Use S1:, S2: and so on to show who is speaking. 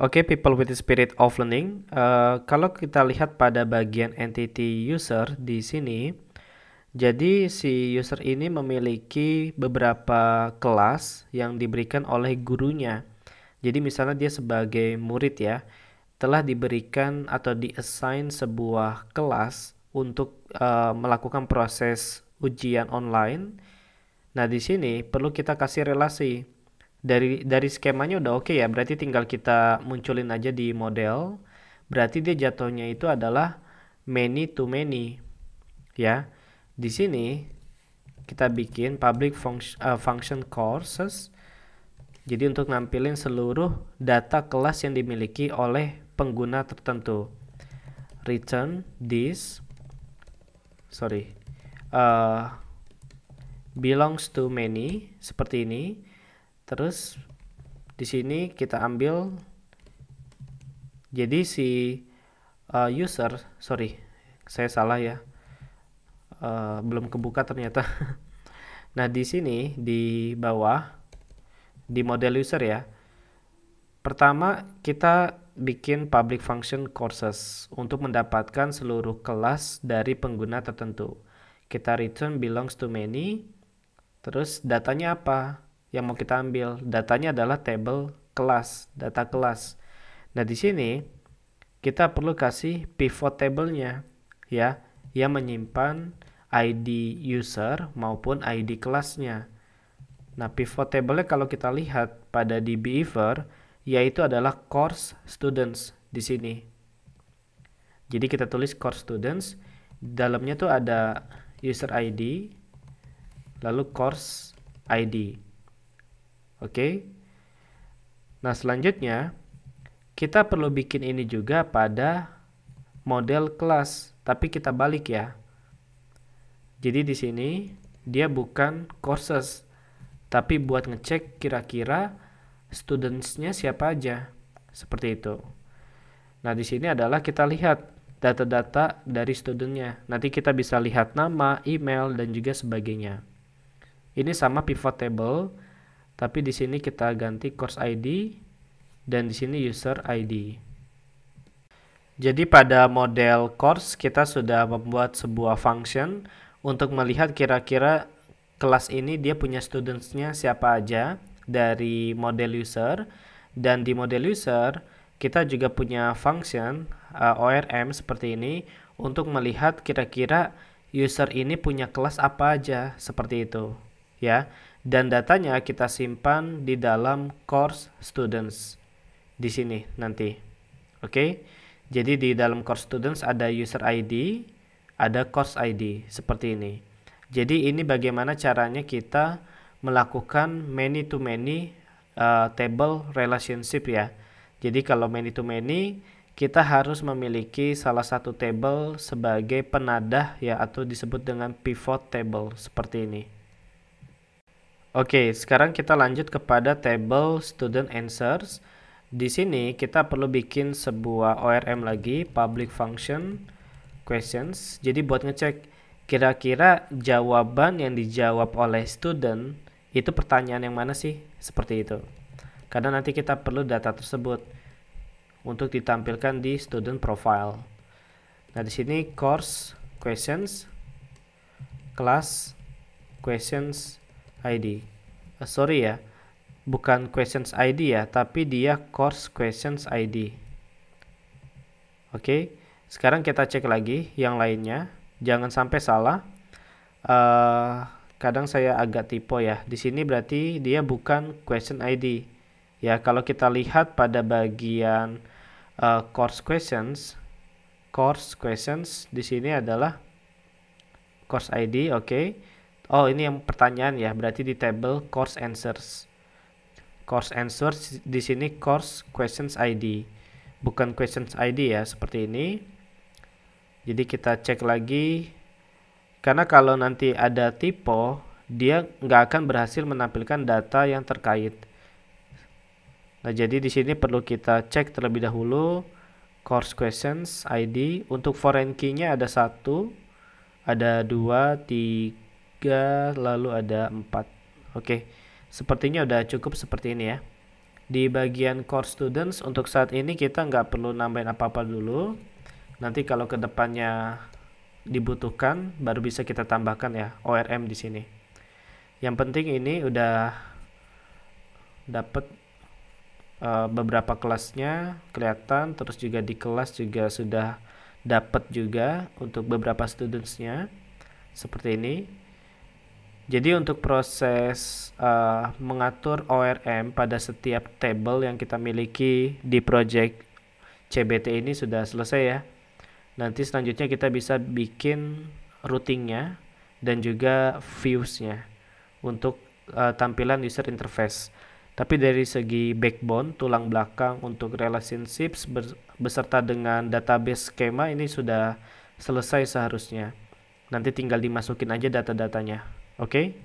S1: Oke, okay, people with the spirit of learning. Uh, kalau kita lihat pada bagian entity user di sini, jadi si user ini memiliki beberapa kelas yang diberikan oleh gurunya. Jadi misalnya dia sebagai murid ya, telah diberikan atau diassign sebuah kelas untuk uh, melakukan proses ujian online. Nah, di sini perlu kita kasih relasi dari dari skemanya udah oke okay ya berarti tinggal kita munculin aja di model berarti dia jatuhnya itu adalah many to many ya di sini kita bikin public function, uh, eh, function courses jadi untuk nampilin seluruh data kelas yang dimiliki oleh pengguna tertentu return this sorry uh, belongs to many seperti ini terus di sini kita ambil jadi si uh, user sorry saya salah ya uh, belum kebuka ternyata nah di sini di bawah di model user ya pertama kita bikin public function courses untuk mendapatkan seluruh kelas dari pengguna tertentu. Kita return belongs to many. Terus datanya apa? yang mau kita ambil. Datanya adalah table kelas, data kelas. Nah, di sini kita perlu kasih pivot table-nya ya, yang menyimpan ID user maupun ID kelasnya. Nah, pivot table-nya kalau kita lihat pada di Beaver yaitu adalah course students di sini. Jadi kita tulis course students, dalamnya tuh ada user ID lalu course ID. Oke. Okay? Nah, selanjutnya kita perlu bikin ini juga pada model kelas, tapi kita balik ya. Jadi di sini dia bukan courses, tapi buat ngecek kira-kira studentsnya siapa aja. Seperti itu. Nah, di sini adalah kita lihat data-data dari studentnya. Nanti kita bisa lihat nama, email, dan juga sebagainya. Ini sama pivot table tapi di sini kita ganti course ID dan di sini user ID. Jadi pada model course kita sudah membuat sebuah function untuk melihat kira-kira kelas ini dia punya studentsnya siapa aja dari model user dan di model user kita juga punya function uh, eh, ORM seperti ini untuk melihat kira-kira user ini punya kelas apa aja seperti itu ya dan datanya kita simpan di dalam course students di sini nanti. Oke. Okay? Jadi di dalam course students ada user ID, ada course ID seperti ini. Jadi ini bagaimana caranya kita melakukan many to many uh, table relationship ya. Jadi kalau many to many kita harus memiliki salah satu table sebagai penadah ya atau disebut dengan pivot table seperti ini. Oke, sekarang kita lanjut kepada table student answers. Di sini kita perlu bikin sebuah ORM lagi, public function questions. Jadi buat ngecek kira-kira jawaban yang dijawab oleh student itu pertanyaan yang mana sih? Seperti itu. Karena nanti kita perlu data tersebut untuk ditampilkan di student profile. Nah, di sini course questions, class questions, ID. Uh, eh, sorry ya, bukan questions ID ya, tapi dia course questions ID. Oke, okay. sekarang kita cek lagi yang lainnya. Jangan sampai salah. Uh, kadang saya agak typo ya. Di sini berarti dia bukan question ID. Ya, kalau kita lihat pada bagian uh, course questions, course questions di sini adalah course ID, oke. Okay Oh, ini yang pertanyaan ya. Berarti di table course answers. Course answers di sini course questions ID. Bukan questions ID ya, seperti ini. Jadi kita cek lagi karena kalau nanti ada typo, dia nggak akan berhasil menampilkan data yang terkait. Nah, jadi di sini perlu kita cek terlebih dahulu course questions ID. Untuk foreign key-nya ada satu, ada dua, tiga, 3 lalu ada empat. oke sepertinya udah cukup seperti ini ya di bagian core students untuk saat ini kita nggak perlu nambahin apa-apa dulu nanti kalau kedepannya dibutuhkan baru bisa kita tambahkan ya ORM di sini yang penting ini udah dapat uh, eh, beberapa kelasnya kelihatan terus juga di kelas juga sudah dapat juga untuk beberapa studentsnya seperti ini jadi untuk proses uh, mengatur ORM pada setiap table yang kita miliki di project CBT ini sudah selesai ya. Nanti selanjutnya kita bisa bikin routingnya dan juga viewsnya untuk uh, tampilan user interface. Tapi dari segi backbone tulang belakang untuk relationships beserta dengan database skema ini sudah selesai seharusnya. Nanti tinggal dimasukin aja data-datanya. okay